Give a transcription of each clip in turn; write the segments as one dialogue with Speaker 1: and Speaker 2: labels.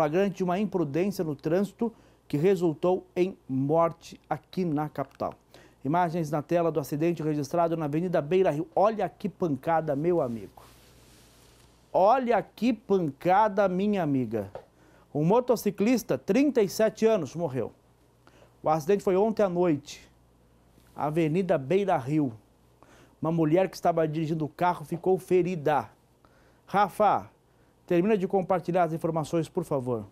Speaker 1: flagrante de uma imprudência no trânsito que resultou em morte aqui na capital. Imagens na tela do acidente registrado na Avenida Beira Rio. Olha que pancada, meu amigo. Olha que pancada, minha amiga. Um motociclista, 37 anos, morreu. O acidente foi ontem à noite. Avenida Beira Rio. Uma mulher que estava dirigindo o carro ficou ferida. Rafa, Termina de compartilhar as informações, por favor.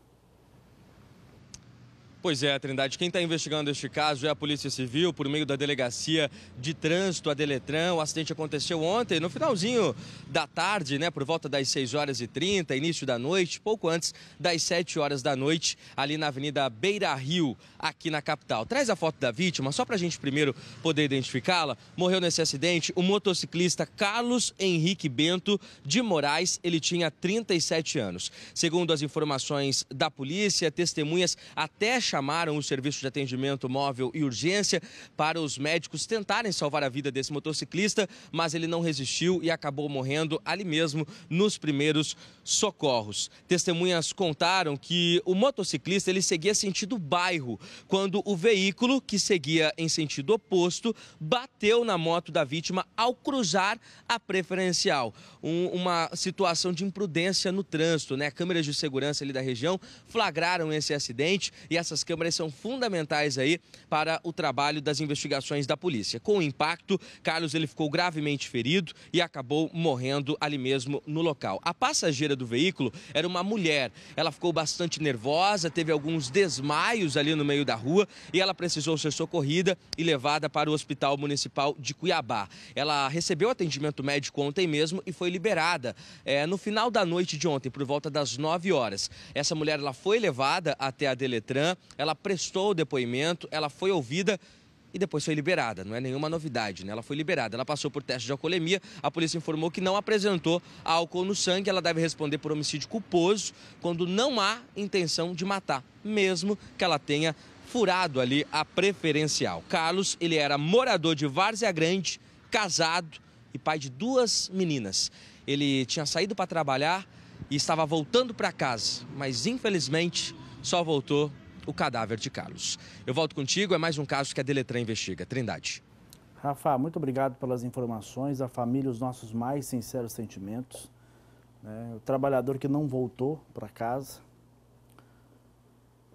Speaker 2: Pois é, Trindade, quem está investigando este caso é a Polícia Civil, por meio da Delegacia de Trânsito, a Deletran. O acidente aconteceu ontem, no finalzinho da tarde, né, por volta das 6 horas e 30, início da noite, pouco antes das 7 horas da noite, ali na Avenida Beira Rio, aqui na capital. Traz a foto da vítima, só para a gente primeiro poder identificá-la. Morreu nesse acidente o motociclista Carlos Henrique Bento de Moraes, ele tinha 37 anos. Segundo as informações da polícia, testemunhas até chamaram o serviço de atendimento móvel e urgência para os médicos tentarem salvar a vida desse motociclista, mas ele não resistiu e acabou morrendo ali mesmo nos primeiros socorros. Testemunhas contaram que o motociclista ele seguia sentido bairro quando o veículo que seguia em sentido oposto bateu na moto da vítima ao cruzar a preferencial. Um, uma situação de imprudência no trânsito, né? Câmeras de segurança ali da região flagraram esse acidente e essas essas câmeras são fundamentais aí para o trabalho das investigações da polícia. Com o impacto, Carlos ele ficou gravemente ferido e acabou morrendo ali mesmo no local. A passageira do veículo era uma mulher. Ela ficou bastante nervosa, teve alguns desmaios ali no meio da rua e ela precisou ser socorrida e levada para o Hospital Municipal de Cuiabá. Ela recebeu atendimento médico ontem mesmo e foi liberada é, no final da noite de ontem, por volta das 9 horas. Essa mulher ela foi levada até a Deletran, ela prestou o depoimento, ela foi ouvida e depois foi liberada. Não é nenhuma novidade, né? Ela foi liberada. Ela passou por teste de alcoolemia. A polícia informou que não apresentou álcool no sangue. Ela deve responder por homicídio culposo quando não há intenção de matar, mesmo que ela tenha furado ali a preferencial. Carlos, ele era morador de Várzea Grande, casado e pai de duas meninas. Ele tinha saído para trabalhar e estava voltando para casa, mas infelizmente só voltou o cadáver de Carlos. Eu volto contigo, é mais um caso que a Deletran investiga. Trindade.
Speaker 1: Rafa, muito obrigado pelas informações. A família, os nossos mais sinceros sentimentos. Né? o trabalhador que não voltou para casa.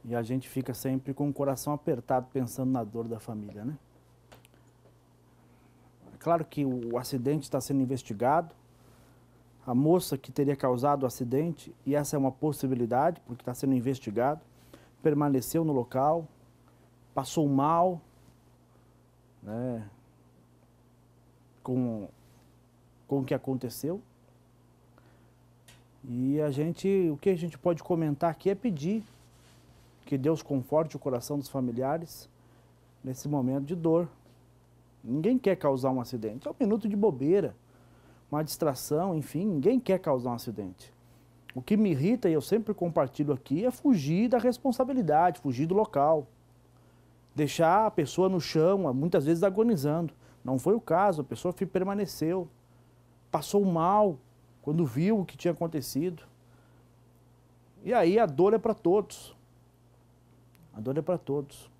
Speaker 1: E a gente fica sempre com o coração apertado pensando na dor da família, né? É claro que o acidente está sendo investigado. A moça que teria causado o acidente, e essa é uma possibilidade, porque está sendo investigado permaneceu no local, passou mal, né, com, com o que aconteceu. E a gente, o que a gente pode comentar aqui é pedir que Deus conforte o coração dos familiares nesse momento de dor. Ninguém quer causar um acidente. É um minuto de bobeira, uma distração, enfim, ninguém quer causar um acidente. O que me irrita, e eu sempre compartilho aqui, é fugir da responsabilidade, fugir do local. Deixar a pessoa no chão, muitas vezes agonizando. Não foi o caso, a pessoa permaneceu. Passou mal quando viu o que tinha acontecido. E aí a dor é para todos. A dor é para todos.